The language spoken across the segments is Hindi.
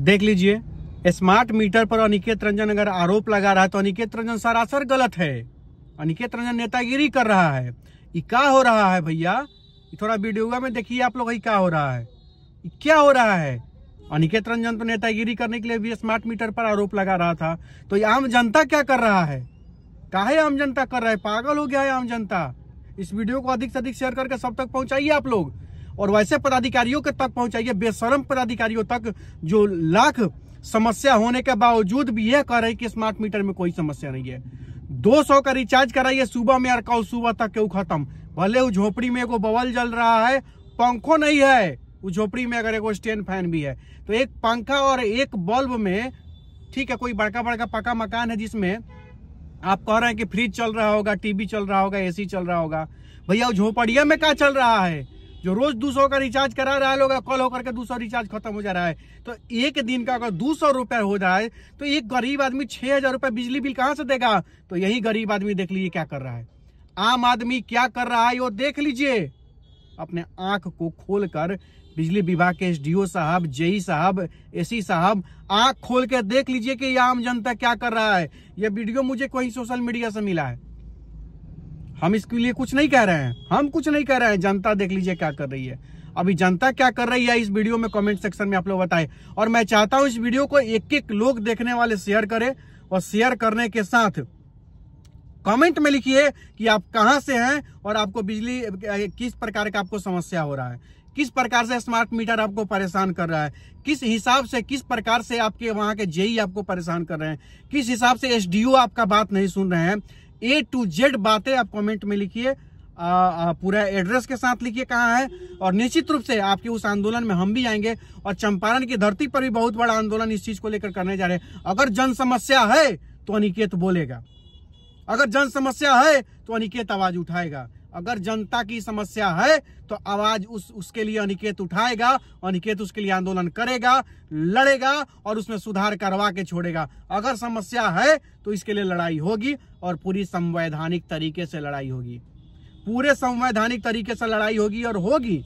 देख लीजिए स्मार्ट मीटर पर अनिकेत रंजन अगर आरोप लगा रहा है तो अनिकेत रंजन सरासर गलत है अनिकेत रंजन नेतागिरी कर रहा है ये क्या हो रहा है भैया थोड़ा वीडियो में देखिए आप लोग क्या हो रहा है क्या हो रहा है अनिकेत रंजन तो नेतागिरी करने के लिए भी स्मार्ट मीटर पर आरोप लगा रहा था तो ये आम जनता क्या कर रहा है काहे आम जनता कर रहा है पागल हो गया है आम जनता इस वीडियो को अधिक से अधिक शेयर करके सब तक पहुंचाइए आप लोग और वैसे पदाधिकारियों के तक पहुंचाइए बेसरम पदाधिकारियों तक जो लाख समस्या होने के बावजूद भी यह कह रहे कि स्मार्ट मीटर में कोई समस्या नहीं है 200 का रिचार्ज कराइए सुबह में और सुबह तक क्यों खत्म भले वो झोपड़ी में एगो बवल जल रहा है पंखो नहीं है उस झोपड़ी में अगर एगो स्टैंड फैन भी है तो एक पंखा और एक बल्ब में ठीक है कोई बड़का बड़का पका मकान है जिसमें आप कह रहे हैं कि फ्रिज चल रहा होगा टीवी चल रहा होगा एसी चल रहा होगा भैया झोपड़िया में क्या चल रहा है जो रोज दो सौ का रिचार्ज करा रहा है लोग कॉल होकर के दो सौ रिचार्ज खत्म हो जा रहा है तो एक दिन का अगर दो सौ रुपए हो जाए तो एक गरीब आदमी छह हजार रुपये बिजली बिल कहाँ से देगा तो यही गरीब आदमी देख लीजिए क्या कर रहा है आम आदमी क्या कर रहा है वो देख लीजिए अपने आंख को खोलकर बिजली विभाग के एसडीओ साहब जेई साहब एसी साहब आंख खोल के देख लीजिए कि ये आम जनता क्या कर रहा है यह वीडियो मुझे कहीं सोशल मीडिया से मिला है हम इसके लिए कुछ नहीं कह रहे हैं हम कुछ नहीं कह रहे हैं जनता देख लीजिए क्या कर रही है अभी जनता क्या कर रही है इस वीडियो में कमेंट सेक्शन में आप लोग बताएं और मैं चाहता हूं इस वीडियो को एक एक लोग देखने वाले शेयर करें और शेयर करने के साथ कमेंट में लिखिए कि आप कहां से हैं और आपको बिजली किस प्रकार का आपको समस्या हो रहा है किस प्रकार से स्मार्ट मीटर आपको परेशान कर रहा है किस हिसाब से किस प्रकार से आपके वहां के जेई आपको परेशान कर रहे हैं किस हिसाब से एसडीओ आपका बात नहीं सुन रहे हैं ए टू जेड बातें आप कमेंट में लिखिए पूरा एड्रेस के साथ लिखिए कहाँ है और निश्चित रूप से आपके उस आंदोलन में हम भी आएंगे और चंपारण की धरती पर भी बहुत बड़ा आंदोलन इस चीज को लेकर करने जा रहे हैं अगर जन समस्या है तो अनिकेत बोलेगा अगर जन समस्या है तो अनिकेत आवाज उठाएगा अगर जनता की समस्या है तो आवाज उस उसके लिए अनिकेत उठाएगा अनिकेत उसके लिए आंदोलन करेगा लड़ेगा और उसमें सुधार करवा के छोड़ेगा अगर समस्या है तो इसके लिए लड़ाई होगी और पूरी संवैधानिक तरीके से लड़ाई होगी पूरे संवैधानिक तरीके से लड़ाई होगी और होगी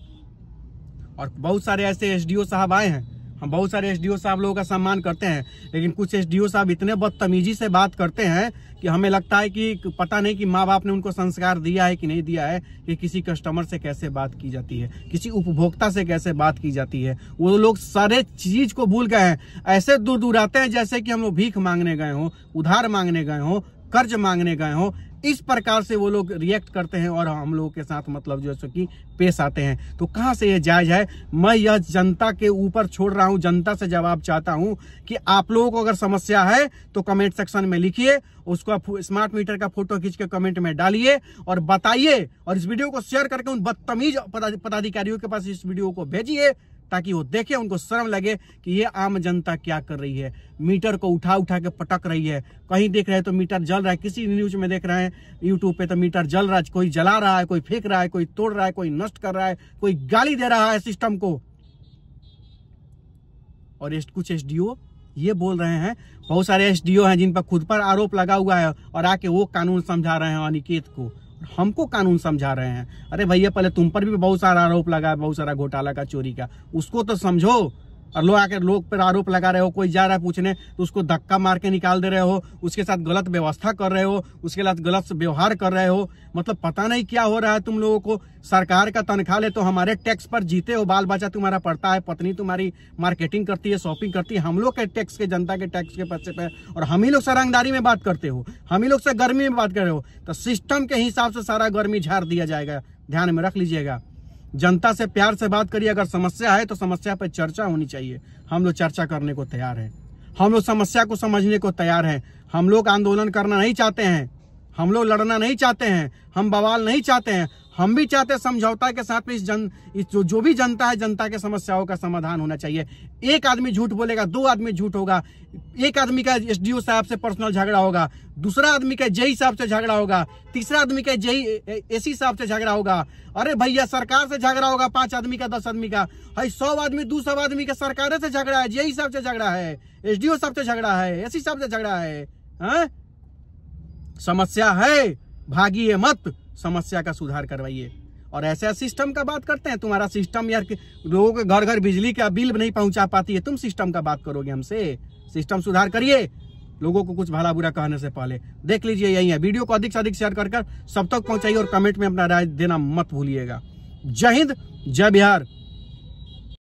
और बहुत सारे ऐसे एसडीओ साहब आए हैं हम बहुत सारे एस साहब लोगों का सम्मान करते हैं लेकिन कुछ एस साहब इतने बदतमीजी से बात करते हैं कि हमें लगता है कि पता नहीं कि माँ बाप ने उनको संस्कार दिया है कि नहीं दिया है कि किसी कस्टमर से कैसे बात की जाती है किसी उपभोक्ता से कैसे बात की जाती है वो लोग सारे चीज को भूल गए हैं ऐसे दूर दूर आते हैं जैसे कि हम लोग भीख मांगने गए हों उधार मांगने गए हों कर्ज मांगने गए हों इस प्रकार से वो लोग रिएक्ट करते हैं और हम लोगों के साथ मतलब जो है सो कि पेश आते हैं तो कहाँ से यह जायज है मैं यह जनता के ऊपर छोड़ रहा हूँ जनता से जवाब चाहता हूँ कि आप लोगों को अगर समस्या है तो कमेंट सेक्शन में लिखिए उसको स्मार्ट मीटर का फोटो खींच के कमेंट में डालिए और बताइए और इस वीडियो को शेयर करके उन बदतमीज पदाधिकारियों के पास इस वीडियो को भेजिए ताकि वो देखे उनको शर्म लगे कि ये आम जनता क्या कर रही है मीटर को उठा उठा के पटक रही है कहीं देख रहे हैं तो मीटर जल रहा है किसी न्यूज में देख रहे हैं यूट्यूब पे तो मीटर जल रहा है कोई जला रहा है कोई फेंक रहा है कोई तोड़ रहा है कोई नष्ट कर रहा है कोई गाली दे रहा है सिस्टम को और कुछ एस ये बोल रहे हैं बहुत सारे एस हैं जिन पर खुद पर आरोप लगा हुआ है और आके वो कानून समझा रहे हैं अनिकेत को हमको कानून समझा रहे हैं अरे भैया पहले तुम पर भी बहुत सारा आरोप लगा बहुत सारा घोटाला का चोरी का उसको तो समझो और लोग आकर लोग पर आरोप लगा रहे हो कोई जा रहा है पूछने तो उसको धक्का मार के निकाल दे रहे हो उसके साथ गलत व्यवस्था कर रहे हो उसके साथ गलत व्यवहार कर रहे हो मतलब पता नहीं क्या हो रहा है तुम लोगों को सरकार का तनख्वाह ले तो हमारे टैक्स पर जीते हो बाल बच्चा तुम्हारा पड़ता है पत्नी तुम्हारी मार्केटिंग करती है शॉपिंग करती है हम लोग के टैक्स के जनता के टैक्स के पैसे पे और हम ही लोग सरंगदारी में बात करते हो हम ही लोग से गर्मी में बात कर रहे हो तो सिस्टम के हिसाब से सारा गर्मी झाड़ दिया जाएगा ध्यान में रख लीजिएगा जनता से प्यार से बात करिए अगर समस्या है तो समस्या पर चर्चा होनी चाहिए हम लोग चर्चा करने को तैयार हैं हम लोग समस्या को समझने को तैयार हैं हम लोग आंदोलन करना नहीं चाहते हैं हम लोग लड़ना नहीं चाहते हैं हम बवाल नहीं चाहते हैं हम भी चाहते समझौता के साथ में इस जन इस जो, जो भी जनता है जनता के समस्याओं का समाधान होना चाहिए एक आदमी झूठ बोलेगा दो आदमी झूठ होगा एक आदमी का एसडीओ साहब से पर्सनल झगड़ा होगा दूसरा आदमी का जेई साहब से झगड़ा होगा तीसरा आदमी का जेई एसी साहब से झगड़ा होगा अरे भैया सरकार से झगड़ा होगा पांच आदमी का दस आदमी का भाई सौ आदमी दो सौ आदमी का सरकार से झगड़ा है जेई साहब से झगड़ा है एस साहब से झगड़ा है एसी साहब से झगड़ा है हाँ? समस्या है भागी मत समस्या का सुधार करवाइए और ऐसे सिस्टम का बात करते हैं तुम्हारा सिस्टम यार लोगों के घर घर बिजली का बिल नहीं पहुंचा पाती है तुम सिस्टम का बात करोगे हमसे सिस्टम सुधार करिए लोगों को कुछ भला बुरा कहने से पहले देख लीजिए यही है वीडियो को अधिक से अधिक शेयर कर कर सब तक पहुंचाइए और कमेंट में अपना राय देना मत भूलिएगा जय हिंद जय बिहार